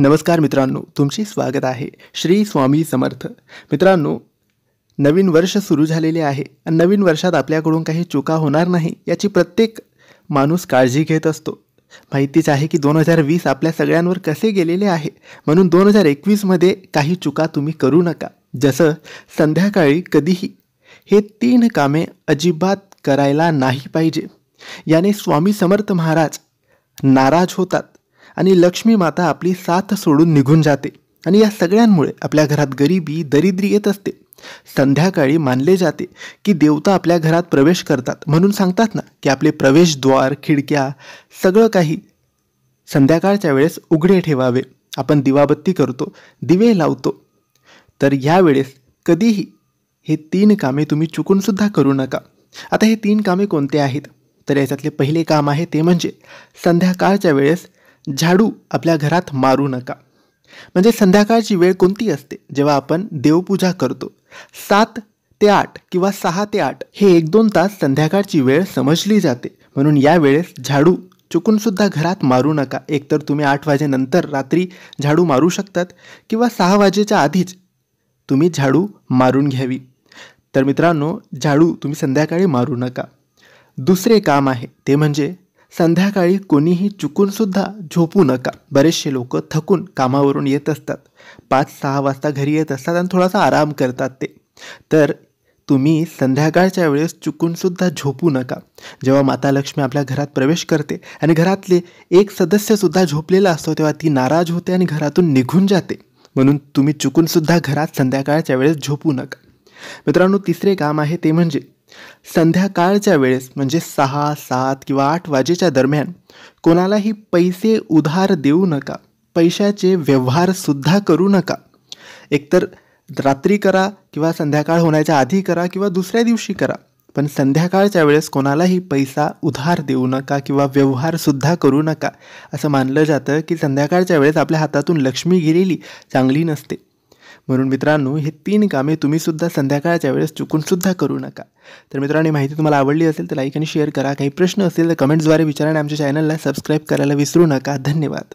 नमस्कार मित्रांनो तुमचे स्वागत आहे श्री स्वामी समर्थ मित्रांनो नवीन वर्ष सुरू झालेले आहे आणि नवीन वर्षात आपल्याकडून काही चुका होणार नाही याची प्रत्येक माणूस काळजी घेत असतो माहितीच आहे की दोन हजार वीस आपल्या सगळ्यांवर कसे गेलेले आहे म्हणून दोन हजार एकवीसमध्ये काही चुका तुम्ही करू नका जसं संध्याकाळी कधीही हे तीन कामे अजिबात करायला नाही पाहिजे याने स्वामी समर्थ महाराज नाराज होतात आणि लक्ष्मी माता आपली साथ सोडून निघून जाते आणि या सगळ्यांमुळे आपल्या घरात गरिबी दरिद्री येत असते संध्याकाळी मानले जाते की देवता आपल्या घरात प्रवेश करतात म्हणून सांगतात ना की आपले प्रवेशद्वार खिडक्या सगळं काही संध्याकाळच्या वेळेस उघडे ठेवावे आपण दिवाबत्ती करतो दिवे लावतो तर यावेळेस कधीही हे तीन कामे तुम्ही चुकूनसुद्धा करू नका आता हे तीन कामे कोणते आहेत तर याच्यातले पहिले काम आहे ते म्हणजे संध्याकाळच्या वेळेस झाडू आपल्या घरात मारू नका म्हणजे संध्याकाळची वेळ कोणती असते जेव्हा आपण देवपूजा करतो सात ते आठ किंवा सहा ते आठ हे एक दोन तास संध्याकाळची वेळ समजली जाते म्हणून या वेळेस झाडू चुकूनसुद्धा घरात मारू नका एकतर तुम्ही आठ वाजेनंतर रात्री झाडू मारू शकतात किंवा सहा वाजेच्या आधीच तुम्ही झाडू मारून घ्यावी तर मित्रांनो झाडू तुम्ही संध्याकाळी मारू नका दुसरे काम आहे ते म्हणजे संध्याकाळी कोणीही चुकूनसुद्धा झोपू नका बरेचसे लोक थकून कामावरून येत असतात पाच सहा वाजता घरी येत असतात आणि थोडासा आराम करतात ते तर तुम्ही संध्याकाळच्या वेळेस चुकूनसुद्धा झोपू नका जेव्हा माता लक्ष्मी आपल्या घरात प्रवेश करते आणि घरातले एक सदस्यसुद्धा झोपलेला असतो तेव्हा ती नाराज होते आणि घरातून निघून जाते म्हणून तुम्ही चुकूनसुद्धा घरात संध्याकाळच्या वेळेस झोपू नका मित्रांनो तिसरे काम आहे ते म्हणजे संध्याकाळच्या वेळेस म्हणजे सहा सात किंवा आठ वाजेच्या दरम्यान कोणालाही पैसे उधार देऊ नका पैशाचे व्यवहारसुद्धा करू नका एकतर रात्री करा किंवा संध्याकाळ होण्याच्या आधी करा किंवा दुसऱ्या दिवशी करा पण संध्याकाळच्या वेळेस कोणालाही पैसा उधार देऊ नका किंवा व्यवहारसुद्धा करू नका असं मानलं जातं की संध्याकाळच्या वेळेस आपल्या हातातून लक्ष्मी गेलेली चांगली नसते म्हणून मित्रांनो हे तीन कामे तुम्हीसुद्धा संध्याकाळच्या वेळेस चुकूनसुद्धा करू नका तर मित्रांनो माहिती तुम्हाला आवडली असेल तर लाईक आणि शेअर करा काही प्रश्न असेल तर कमेंट्सद्वारे विचारा आणि आमच्या चॅनलला सबस्क्राईब करायला विसरू नका धन्यवाद